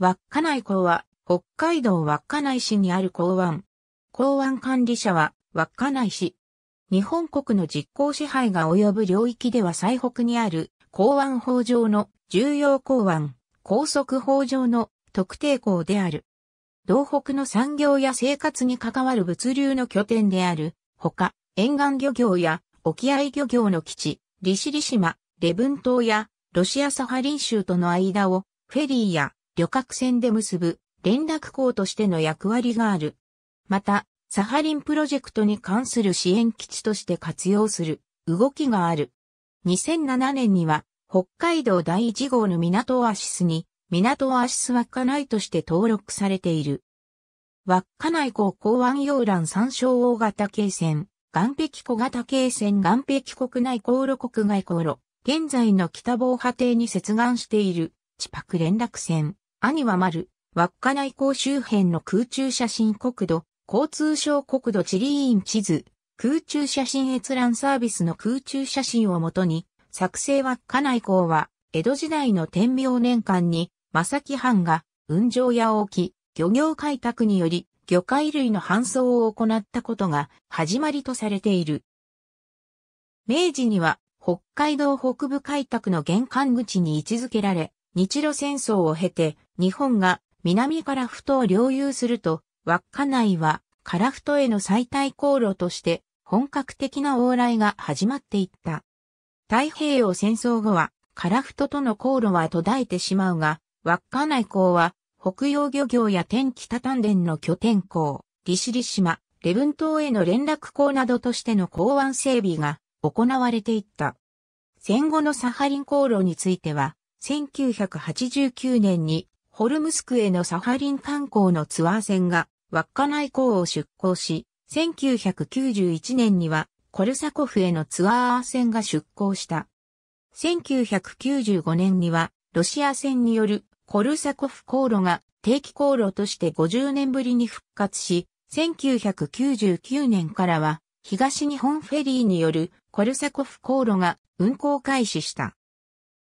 稚内港は、北海道稚内市にある港湾。港湾管理者は、稚内市。日本国の実効支配が及ぶ領域では最北にある、港湾法上の重要港湾、高速法上の特定港である。道北の産業や生活に関わる物流の拠点である、ほか、沿岸漁業や沖合漁業の基地、利尻島、礼文島やロシアサハリン州との間をフェリーや旅客船で結ぶ連絡港としての役割がある。また、サハリンプロジェクトに関する支援基地として活用する動きがある。2007年には北海道第1号の港オアシスに港オアシス稚内として登録されている。稚内港港湾洋欄参照大型軽船、岸壁小型軽船岸壁国内航路国外航路、現在の北防波堤に接岸している地泊連絡船。兄は丸、稚内港周辺の空中写真国土、交通省国土地理院地図、空中写真閲覧サービスの空中写真をもとに、作成稚内港は、江戸時代の天明年間に、正木藩が、雲上や沖、漁業開拓により、魚介類の搬送を行ったことが始まりとされている。明治には北海道北部開拓の玄関口に位置づけられ、日露戦争を経て日本が南ら太を領有すると、稚内は樺太への最大航路として本格的な往来が始まっていった。太平洋戦争後は樺太との航路は途絶えてしまうが、稚内港は北洋漁業や天北丹田の拠点港、利尻島、礼文島への連絡港などとしての港湾整備が行われていった。戦後のサハリン航路については、1989年にホルムスクへのサハリン観光のツアー船が稚内港を出港し、1991年にはコルサコフへのツアー船が出港した。1995年にはロシア船によるコルサコフ航路が定期航路として50年ぶりに復活し、1999年からは東日本フェリーによるコルサコフ航路が運行開始した。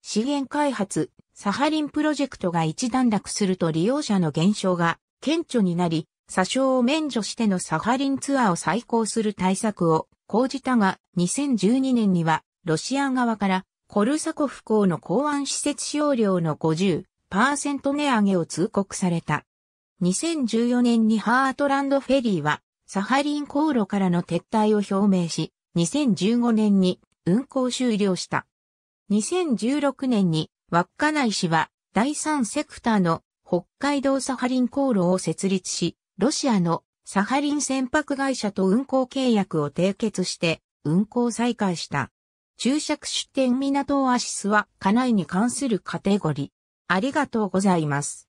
資源開発、サハリンプロジェクトが一段落すると利用者の減少が顕著になり、詐称を免除してのサハリンツアーを再興する対策を講じたが、2012年には、ロシア側から、コルサコフ港の港湾施設使用量の50%値上げを通告された。2014年にハートランドフェリーは、サハリン航路からの撤退を表明し、2015年に運航終了した。2016年に稚内市は第3セクターの北海道サハリン航路を設立し、ロシアのサハリン船舶会社と運航契約を締結して運航再開した。注釈出店港オアシスは家内に関するカテゴリー。ありがとうございます。